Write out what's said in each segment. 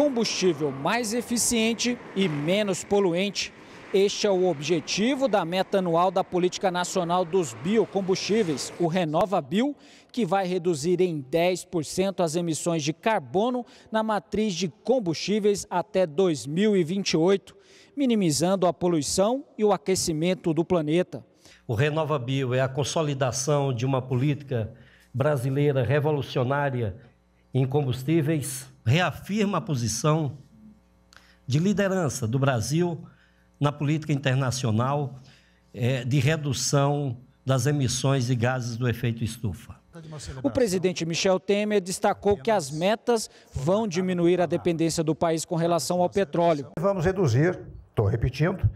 combustível mais eficiente e menos poluente. Este é o objetivo da meta anual da Política Nacional dos Biocombustíveis, o Renova Bio, que vai reduzir em 10% as emissões de carbono na matriz de combustíveis até 2028, minimizando a poluição e o aquecimento do planeta. O Renova Bio é a consolidação de uma política brasileira revolucionária em combustíveis reafirma a posição de liderança do Brasil na política internacional é, de redução das emissões de gases do efeito estufa. O presidente Michel Temer destacou que as metas vão diminuir a dependência do país com relação ao petróleo. Vamos reduzir, estou repetindo,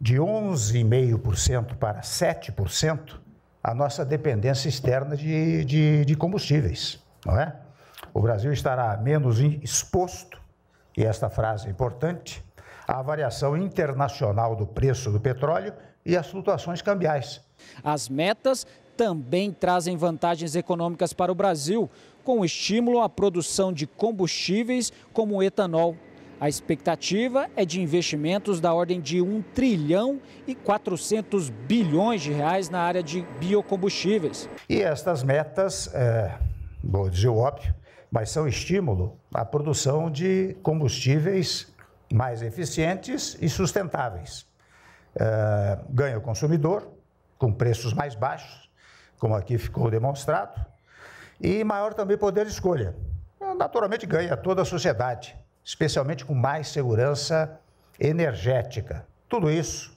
de 11,5% para 7% a nossa dependência externa de, de, de combustíveis, não é? O Brasil estará menos exposto, e esta frase é importante, à variação internacional do preço do petróleo e às flutuações cambiais. As metas também trazem vantagens econômicas para o Brasil, com estímulo à produção de combustíveis como o etanol. A expectativa é de investimentos da ordem de 1 trilhão e 400 bilhões de reais na área de biocombustíveis. E estas metas, é, vou dizer o óbvio, mas são estímulo à produção de combustíveis mais eficientes e sustentáveis. Uh, ganha o consumidor, com preços mais baixos, como aqui ficou demonstrado, e maior também poder de escolha. Então, naturalmente ganha toda a sociedade, especialmente com mais segurança energética. Tudo isso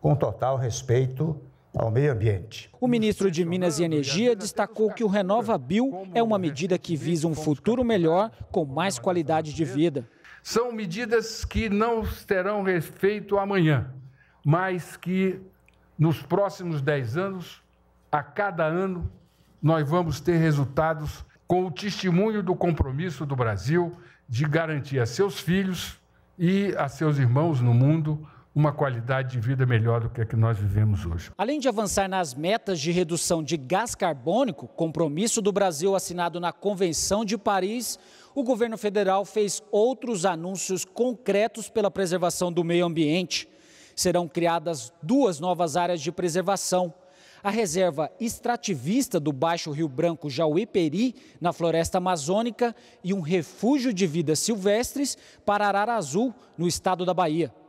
com total respeito ao meio ambiente. O ministro de Minas e Energia destacou que o Renova Bio é uma medida que visa um futuro melhor com mais qualidade de vida. São medidas que não terão efeito amanhã, mas que nos próximos 10 anos, a cada ano, nós vamos ter resultados com o testemunho do compromisso do Brasil de garantir a seus filhos e a seus irmãos no mundo uma qualidade de vida melhor do que a que nós vivemos hoje. Além de avançar nas metas de redução de gás carbônico, compromisso do Brasil assinado na Convenção de Paris, o governo federal fez outros anúncios concretos pela preservação do meio ambiente. Serão criadas duas novas áreas de preservação. A reserva extrativista do Baixo Rio Branco Jauiperi, na floresta amazônica, e um refúgio de vidas silvestres para Arara Azul, no estado da Bahia.